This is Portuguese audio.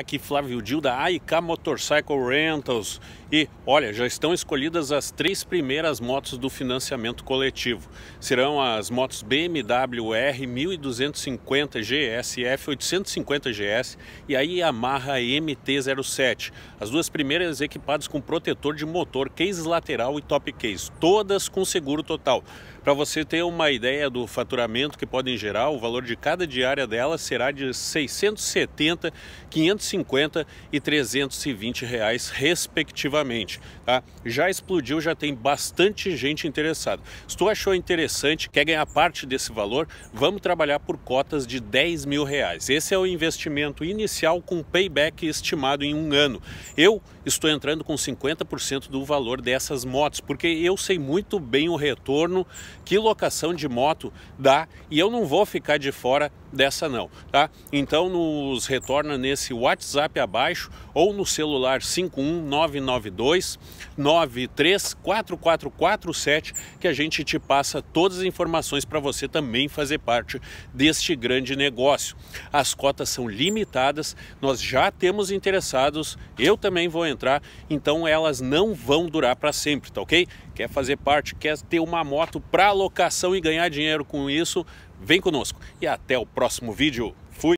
Aqui Flávio Dil da AIK Motorcycle Rentals. E olha, já estão escolhidas as três primeiras motos do financiamento coletivo. Serão as motos BMW R 1250 GS, F 850 GS e a Yamaha MT-07. As duas primeiras equipadas com protetor de motor, case lateral e top case, todas com seguro total. Para você ter uma ideia do faturamento que podem gerar, o valor de cada diária delas será de 670, 500 250 e 320 reais respectivamente. Tá? Já explodiu, já tem bastante gente interessada. Se tu achou interessante, quer ganhar parte desse valor, vamos trabalhar por cotas de 10 mil reais. Esse é o investimento inicial com payback estimado em um ano. Eu estou entrando com 50% do valor dessas motos, porque eu sei muito bem o retorno que locação de moto dá e eu não vou ficar de fora dessa não, tá? Então nos retorna nesse WhatsApp WhatsApp abaixo ou no celular 51992 934447 que a gente te passa todas as informações para você também fazer parte deste grande negócio. As cotas são limitadas, nós já temos interessados, eu também vou entrar, então elas não vão durar para sempre, tá ok? Quer fazer parte, quer ter uma moto para locação e ganhar dinheiro com isso? Vem conosco e até o próximo vídeo.